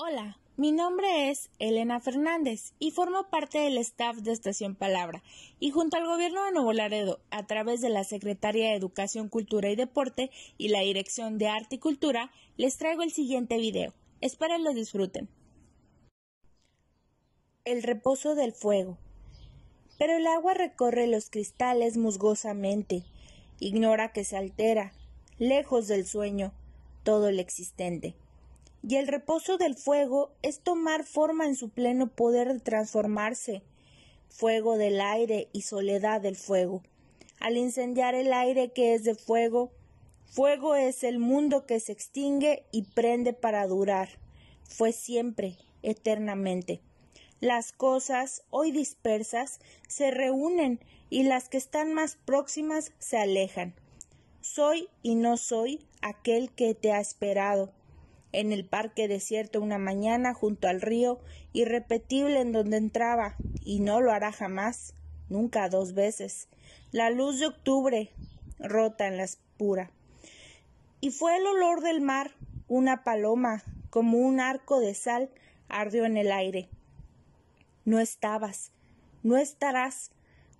Hola, mi nombre es Elena Fernández y formo parte del staff de Estación Palabra y junto al gobierno de Nuevo Laredo, a través de la Secretaría de Educación, Cultura y Deporte y la Dirección de Arte y Cultura, les traigo el siguiente video. Espero lo disfruten. El reposo del fuego. Pero el agua recorre los cristales musgosamente, ignora que se altera, lejos del sueño, todo el existente y el reposo del fuego es tomar forma en su pleno poder de transformarse, fuego del aire y soledad del fuego. Al incendiar el aire que es de fuego, fuego es el mundo que se extingue y prende para durar, fue siempre, eternamente. Las cosas hoy dispersas se reúnen y las que están más próximas se alejan. Soy y no soy aquel que te ha esperado en el parque desierto una mañana junto al río, irrepetible en donde entraba, y no lo hará jamás, nunca dos veces, la luz de octubre rota en la espura. Y fue el olor del mar, una paloma, como un arco de sal, ardió en el aire. No estabas, no estarás,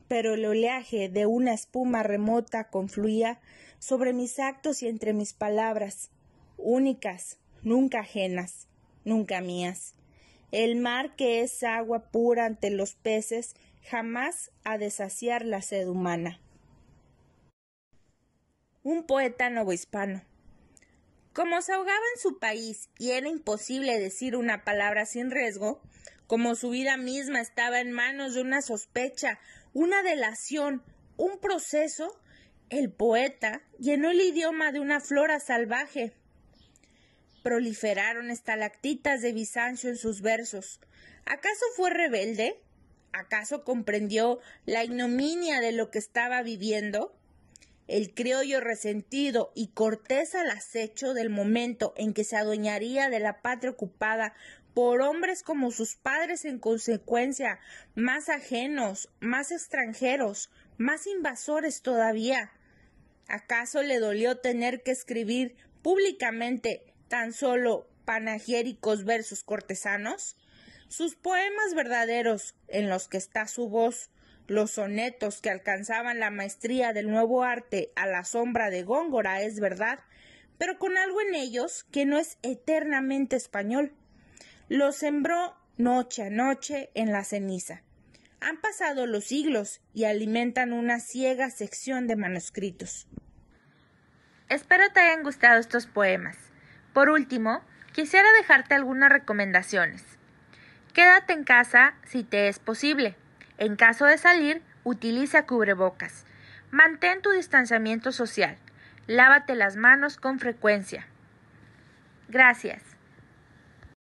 pero el oleaje de una espuma remota confluía sobre mis actos y entre mis palabras, únicas, nunca ajenas, nunca mías. El mar que es agua pura ante los peces jamás ha de la sed humana. Un poeta novohispano. Como se ahogaba en su país y era imposible decir una palabra sin riesgo, como su vida misma estaba en manos de una sospecha, una delación, un proceso, el poeta llenó el idioma de una flora salvaje, Proliferaron estalactitas de Bizancio en sus versos. ¿Acaso fue rebelde? ¿Acaso comprendió la ignominia de lo que estaba viviendo? El criollo resentido y cortés al acecho del momento en que se adueñaría de la patria ocupada por hombres como sus padres en consecuencia, más ajenos, más extranjeros, más invasores todavía. ¿Acaso le dolió tener que escribir públicamente tan solo panagéricos versos cortesanos? Sus poemas verdaderos, en los que está su voz, los sonetos que alcanzaban la maestría del nuevo arte a la sombra de Góngora, es verdad, pero con algo en ellos que no es eternamente español. Lo sembró noche a noche en la ceniza. Han pasado los siglos y alimentan una ciega sección de manuscritos. Espero te hayan gustado estos poemas. Por último, quisiera dejarte algunas recomendaciones. Quédate en casa si te es posible. En caso de salir, utiliza cubrebocas. Mantén tu distanciamiento social. Lávate las manos con frecuencia. Gracias.